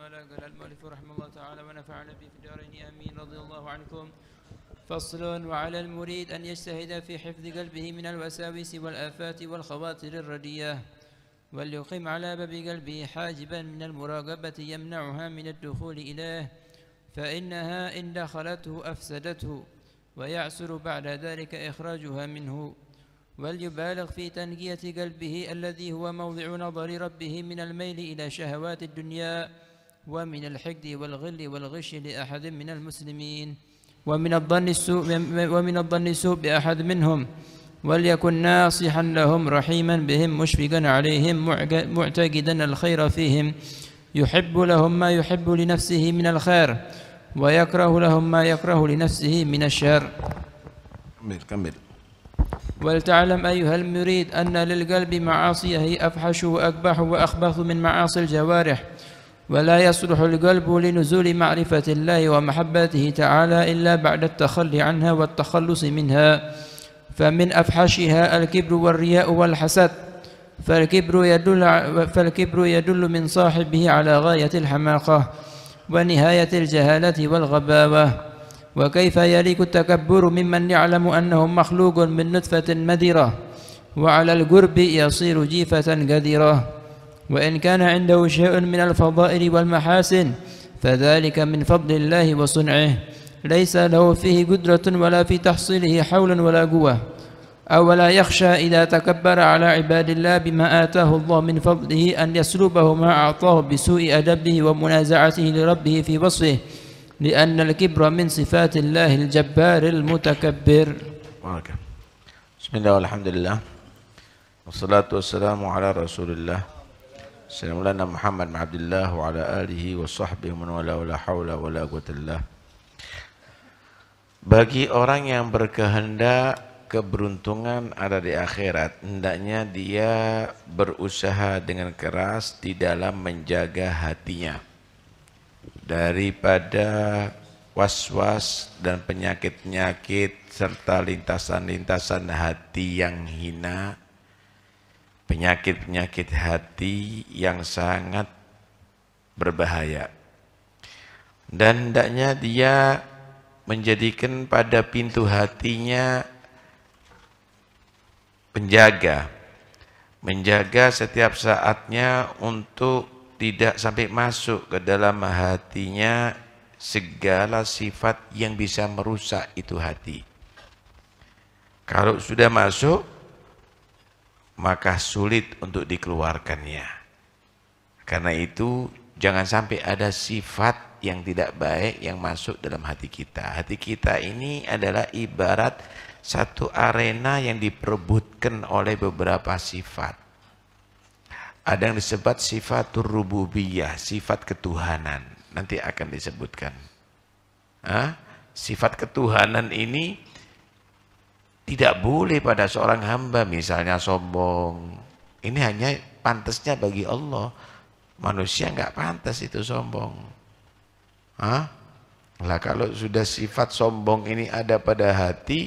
قال المؤلف رحمه الله تعالى ونفعنا به في الدارين امين رضي الله عنكم فصل وعلى المريد ان يجتهد في حفظ قلبه من الوساوس والافات والخواطر الرديه وليقيم على باب قلبه حاجبا من المراقبه يمنعها من الدخول اليه فانها ان دخلته افسدته ويعسر بعد ذلك اخراجها منه وليبالغ في تنقيه قلبه الذي هو موضع نظر ربه من الميل الى شهوات الدنيا ومن الحقد والغل والغش لأحد من المسلمين ومن الظن السوء ومن الظن السوء بأحد منهم وليكن ناصحا لهم رحيما بهم مشفقا عليهم معتقدا الخير فيهم يحب لهم ما يحب لنفسه من الخير ويكره لهم ما يكره لنفسه من الشر كمل كمل ولتعلم أيها المريد أن للقلب معاصيه أفحش وأقبح وأخبث من معاصي الجوارح ولا يصلح القلب لنزول معرفة الله ومحبته تعالى إلا بعد التخلي عنها والتخلص منها فمن أفحشها الكبر والرياء والحسد فالكبر يدل, فالكبر يدل من صاحبه على غاية الحماقة ونهاية الجهالة والغباوة وكيف يليك التكبر ممن يعلم أنه مخلوق من نطفة مدرة وعلى القرب يصير جيفة قذره وإن كان عنده شيء من الفضائل والمحاسن فذلك من فضل الله وصنعه ليس له فيه قدرة ولا في تحصيله حول ولا قوة أو ولا يخشى إذا تكبر على عباد الله بما آتاه الله من فضله أن يسلبه ما أعطاه بسوء أدبه ومنازعته لربه في وصفه لأن الكبر من صفات الله الجبار المتكبر بسم الله والحمد لله والصلاة والسلام على رسول الله Sayyidina Muhammad bin Abdullah wa ala alihi wa sahbihi man wala wala haula wala quwwatillah. Bagi orang yang berkehendak keberuntungan ada di akhirat, hendaknya dia berusaha dengan keras di dalam menjaga hatinya daripada was-was dan penyakit-penyakit serta lintasan-lintasan hati yang hina penyakit-penyakit hati yang sangat berbahaya. Dan hendaknya dia menjadikan pada pintu hatinya penjaga, menjaga setiap saatnya untuk tidak sampai masuk ke dalam hatinya segala sifat yang bisa merusak itu hati. Kalau sudah masuk, maka sulit untuk dikeluarkannya. Karena itu jangan sampai ada sifat yang tidak baik yang masuk dalam hati kita. Hati kita ini adalah ibarat satu arena yang diperebutkan oleh beberapa sifat. Ada yang disebut sifat rububiyah, sifat ketuhanan. Nanti akan disebutkan. Hah? Sifat ketuhanan ini tidak boleh pada seorang hamba misalnya sombong. Ini hanya pantasnya bagi Allah. Manusia nggak pantas itu sombong. Hah? Lah kalau sudah sifat sombong ini ada pada hati,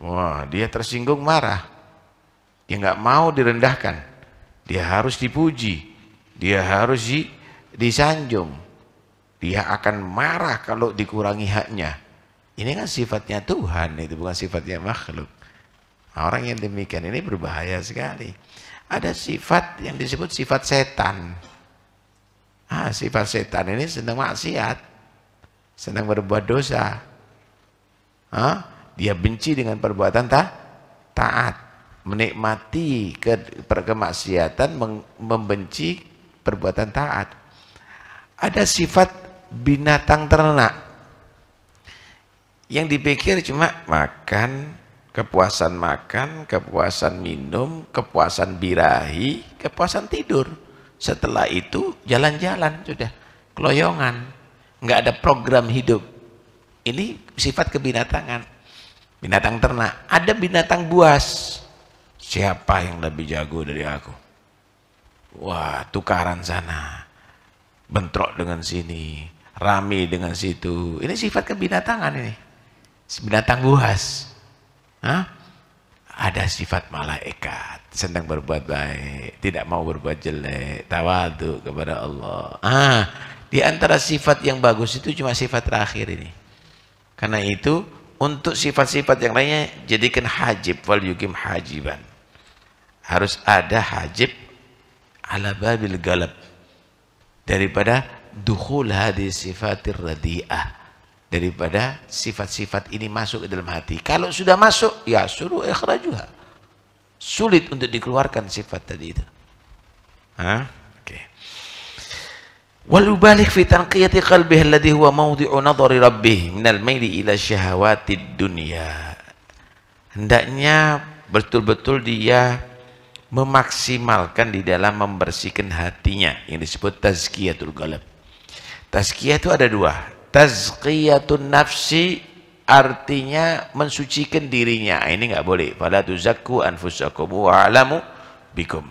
wah dia tersinggung marah. Dia nggak mau direndahkan. Dia harus dipuji. Dia harus di, disanjung. Dia akan marah kalau dikurangi haknya ini kan sifatnya Tuhan, itu bukan sifatnya makhluk. Nah, orang yang demikian ini berbahaya sekali. Ada sifat yang disebut sifat setan. Ah, sifat setan ini senang maksiat, senang berbuat dosa. Ah, dia benci dengan perbuatan ta taat, menikmati ke kemaksiatan, membenci perbuatan taat. Ada sifat binatang ternak yang dipikir cuma makan, kepuasan makan, kepuasan minum, kepuasan birahi, kepuasan tidur. Setelah itu jalan-jalan sudah, keloyongan, nggak ada program hidup. Ini sifat kebinatangan, binatang ternak. Ada binatang buas. Siapa yang lebih jago dari aku? Wah, tukaran sana. Bentrok dengan sini, rame dengan situ. Ini sifat kebinatangan ini binatang buas. Hah? Ada sifat malaikat, senang berbuat baik, tidak mau berbuat jelek, tawadu kepada Allah. Ah, di antara sifat yang bagus itu cuma sifat terakhir ini. Karena itu untuk sifat-sifat yang lainnya jadikan hajib wal yukim hajiban. Harus ada hajib ala babil galab daripada dukhul hadis sifatir radiah daripada sifat-sifat ini masuk ke dalam hati. Kalau sudah masuk, ya suruh ikhrajuha. Sulit untuk dikeluarkan sifat tadi itu. Hah? Oke. Wal ubalik fi tanqiyati qalbihi alladhi huwa mawdi'u nadhari rabbih min al-maili ila syahawati dunya. Hendaknya betul-betul dia memaksimalkan di dalam membersihkan hatinya yang disebut tazkiyatul qalb. Tazkiyah itu ada dua, tazkiyatun nafsi artinya mensucikan dirinya ah, ini nggak boleh pada tuzakku anfusakum wa alamu bikum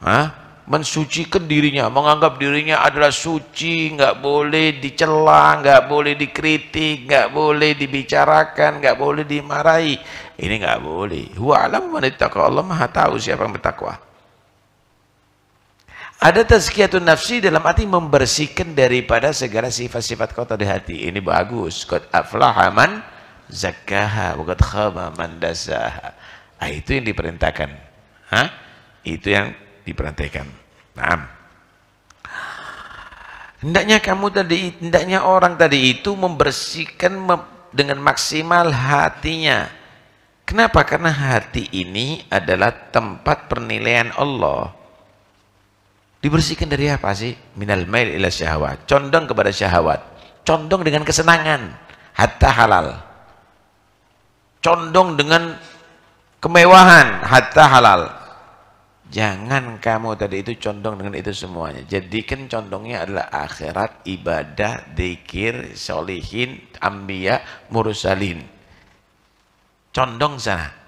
Hah? mensucikan dirinya menganggap dirinya adalah suci nggak boleh dicela nggak boleh dikritik nggak boleh dibicarakan nggak boleh dimarahi ini nggak boleh Wa alamu Allah maha tahu siapa yang bertakwa ada tazkiyatun nafsi dalam arti membersihkan daripada segala sifat-sifat kotor di hati. Ini bagus. Qad aflaha man zakkaha wa qad khaba man dasaha. Ah, itu yang diperintahkan. Hah? Itu yang diperintahkan. Naam. Hendaknya kamu tadi, hendaknya orang tadi itu membersihkan dengan maksimal hatinya. Kenapa? Karena hati ini adalah tempat penilaian Allah. Dibersihkan dari apa sih? Minal mail ila syahwat. Condong kepada syahwat. Condong dengan kesenangan. Hatta halal. Condong dengan kemewahan. Hatta halal. Jangan kamu tadi itu condong dengan itu semuanya. Jadikan condongnya adalah akhirat, ibadah, dikir, solihin, ambiya, mursalin. Condong sana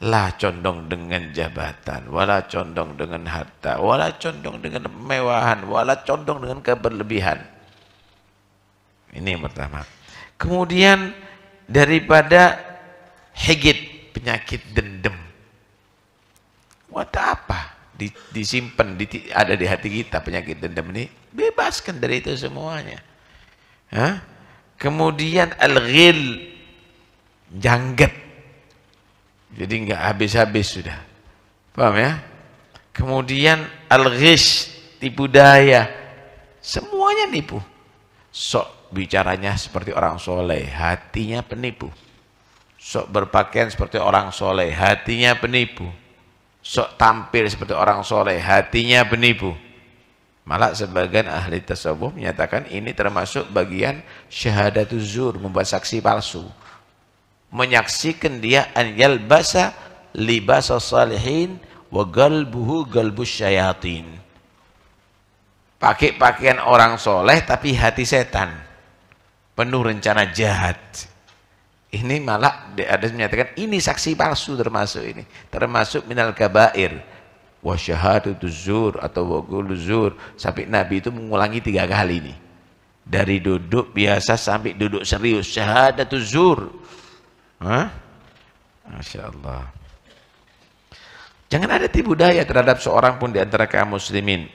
lah condong dengan jabatan, wala condong dengan harta, wala condong dengan kemewahan, wala condong dengan keberlebihan. Ini yang pertama. Kemudian daripada higit penyakit dendam. Buat apa? Di, disimpan di, ada di hati kita penyakit dendam ini bebaskan dari itu semuanya. Hah? Kemudian al-ghil janggut jadi nggak habis-habis sudah. Paham ya? Kemudian al-ghish, tipu daya. Semuanya nipu. Sok bicaranya seperti orang soleh, hatinya penipu. Sok berpakaian seperti orang soleh, hatinya penipu. Sok tampil seperti orang soleh, hatinya penipu. Malah sebagian ahli tasawuf menyatakan ini termasuk bagian syahadatuzur, uzur membuat saksi palsu menyaksikan dia an yalbasa libasa salihin wa galbuhu bus syayatin pakai pakaian orang soleh tapi hati setan penuh rencana jahat ini malah ada menyatakan ini saksi palsu termasuk ini termasuk minal kabair wa syahadatu zur atau wa zur sampai Nabi itu mengulangi tiga kali ini dari duduk biasa sampai duduk serius syahadatu zur Hah? Masya Allah. Jangan ada tipu daya terhadap seorang pun di antara kaum muslimin.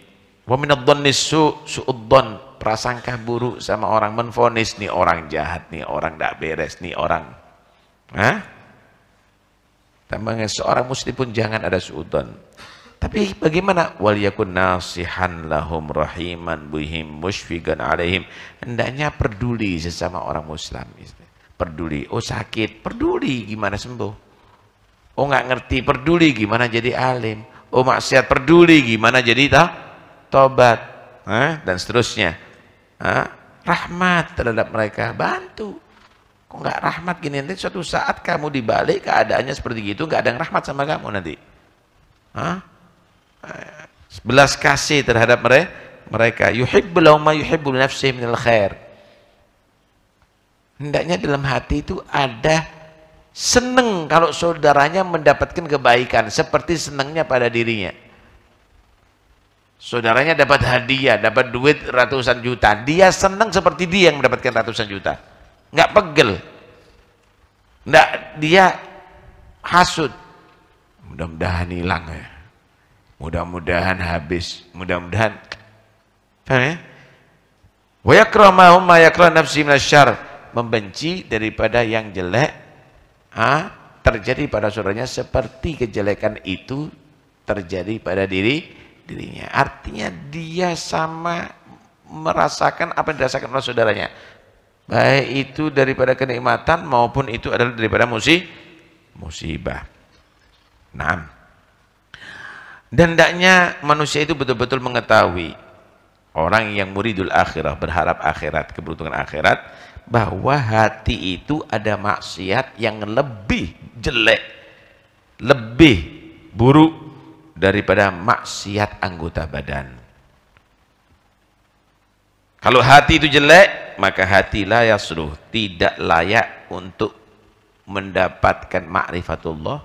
Wa minadh-dhanni su'udzan, prasangka buruk sama orang menfonis nih orang jahat nih, orang tidak beres nih orang. Hah? Tambahnya seorang muslim pun jangan ada su'udzan. Tapi bagaimana wal yakun nasihan lahum rahiman bihim musyfiqan alaihim. Hendaknya peduli sesama orang muslim. Peduli. Oh sakit, peduli gimana sembuh. Oh nggak ngerti, peduli gimana jadi alim. Oh maksiat, peduli gimana jadi ta? tobat. Hah? Dan seterusnya. Hah? Rahmat terhadap mereka, bantu. Kok nggak rahmat gini? Nanti suatu saat kamu dibalik keadaannya seperti gitu, nggak ada yang rahmat sama kamu nanti. Hah? Belas kasih terhadap mereka mereka yuhibbul ma yuhibbul nafsihi minal khair hendaknya dalam hati itu ada seneng kalau saudaranya mendapatkan kebaikan seperti senengnya pada dirinya saudaranya dapat hadiah dapat duit ratusan juta dia seneng seperti dia yang mendapatkan ratusan juta nggak pegel nggak dia hasut mudah-mudahan hilang ya mudah-mudahan habis mudah-mudahan paham ya wa yakramahum ma yakra nafsi syarr membenci daripada yang jelek ha? terjadi pada saudaranya seperti kejelekan itu terjadi pada diri dirinya. Artinya dia sama merasakan apa yang dirasakan oleh saudaranya. Baik itu daripada kenikmatan maupun itu adalah daripada musibah. musibah. Nah. Dan hendaknya manusia itu betul-betul mengetahui orang yang muridul akhirah, berharap akhirat, keberuntungan akhirat, bahwa hati itu ada maksiat yang lebih jelek, lebih buruk daripada maksiat anggota badan. Kalau hati itu jelek, maka hati layak seluruh, tidak layak untuk mendapatkan ma'rifatullah,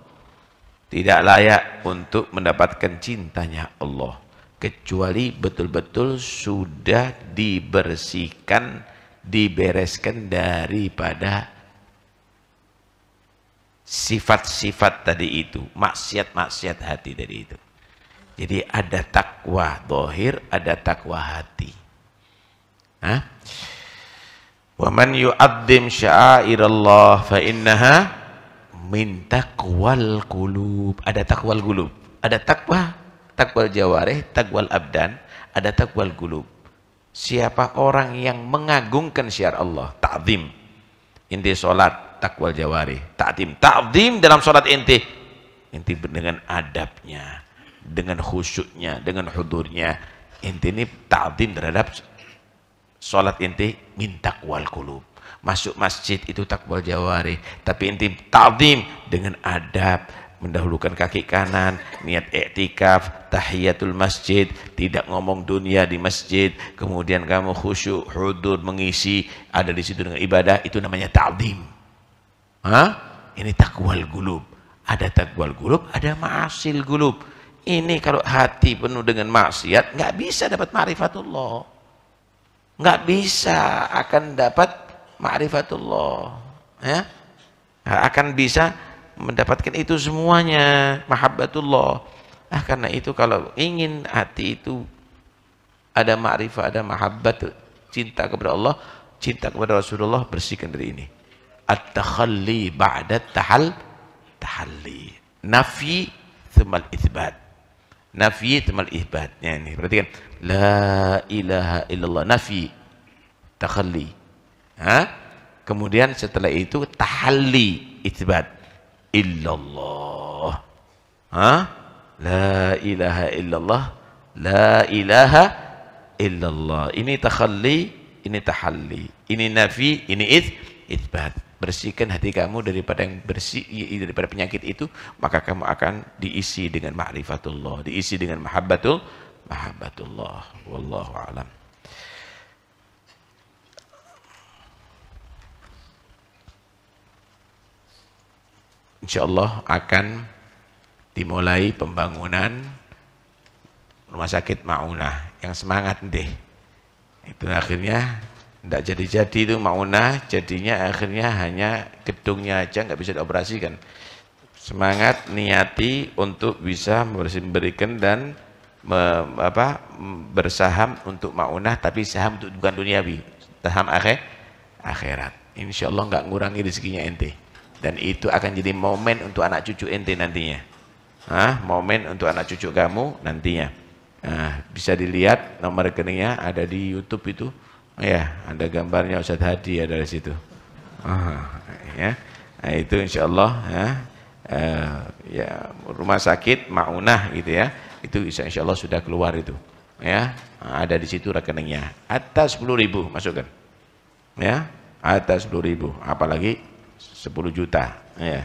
tidak layak untuk mendapatkan cintanya Allah kecuali betul-betul sudah dibersihkan dibereskan daripada sifat-sifat tadi itu, maksiat-maksiat hati tadi itu. Jadi ada takwa dohir, ada takwa hati. Hah? Waman yu'addim sya'airallah fa innaha min taqwal qulub. Ada takwal qulub, ada takwa, takwal jawareh, takwal abdan, ada takwal qulub. Siapa orang yang mengagungkan syiar Allah? Ta'zim. Inti sholat, takwal jawari. Ta'zim. Ta'zim dalam sholat inti. Inti dengan adabnya, dengan khusyuknya, dengan hudurnya. Inti ini ta'zim terhadap sholat inti min takwal kulub. Masuk masjid itu takwal jawari. Tapi inti ta'zim dengan adab, mendahulukan kaki kanan, niat iktikaf, tahiyatul masjid, tidak ngomong dunia di masjid, kemudian kamu khusyuk, hudud, mengisi, ada di situ dengan ibadah, itu namanya ta'zim. Hah? Ini takwal gulub. Ada takwal gulub, ada ma'asil gulub. Ini kalau hati penuh dengan maksiat, nggak bisa dapat ma'rifatullah. Nggak bisa akan dapat ma'rifatullah. Ya? Akan bisa mendapatkan itu semuanya mahabbatullah ah karena itu kalau ingin hati itu ada ma'rifah ada mahabbat cinta kepada Allah cinta kepada Rasulullah bersihkan dari ini at-takhalli ba'da tahal tahalli nafi thumal isbat, nafi thumal isbatnya ini. Berarti kan, la ilaha illallah nafi takhalli ha kemudian setelah itu tahalli isbat illallah. Ha? La ilaha illallah. La ilaha illallah. Ini takhalli, ini tahalli. Ini nafi, ini it. itbat. Bersihkan hati kamu daripada yang bersih daripada penyakit itu, maka kamu akan diisi dengan ma'rifatullah, diisi dengan mahabbatul mahabbatullah. Wallahu alam. insya Allah akan dimulai pembangunan rumah sakit Maunah yang semangat deh itu akhirnya tidak jadi-jadi itu Maunah jadinya akhirnya hanya gedungnya aja nggak bisa dioperasikan semangat niati untuk bisa memberikan dan me, apa, bersaham untuk maunah tapi saham untuk bukan duniawi saham akhir akhirat insya Allah nggak ngurangi rezekinya ente dan itu akan jadi momen untuk anak cucu ente nantinya ah momen untuk anak cucu kamu nantinya nah, bisa dilihat nomor rekeningnya ada di YouTube itu oh ya ada gambarnya Ustadz Hadi ya dari situ oh, ya nah, itu insya Allah ya, eh, ya rumah sakit maunah gitu ya itu insya Allah sudah keluar itu ya ada di situ rekeningnya atas 10 ribu masukkan ya atas 10 ribu apalagi 10 juta ya.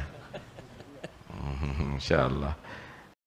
Insyaallah.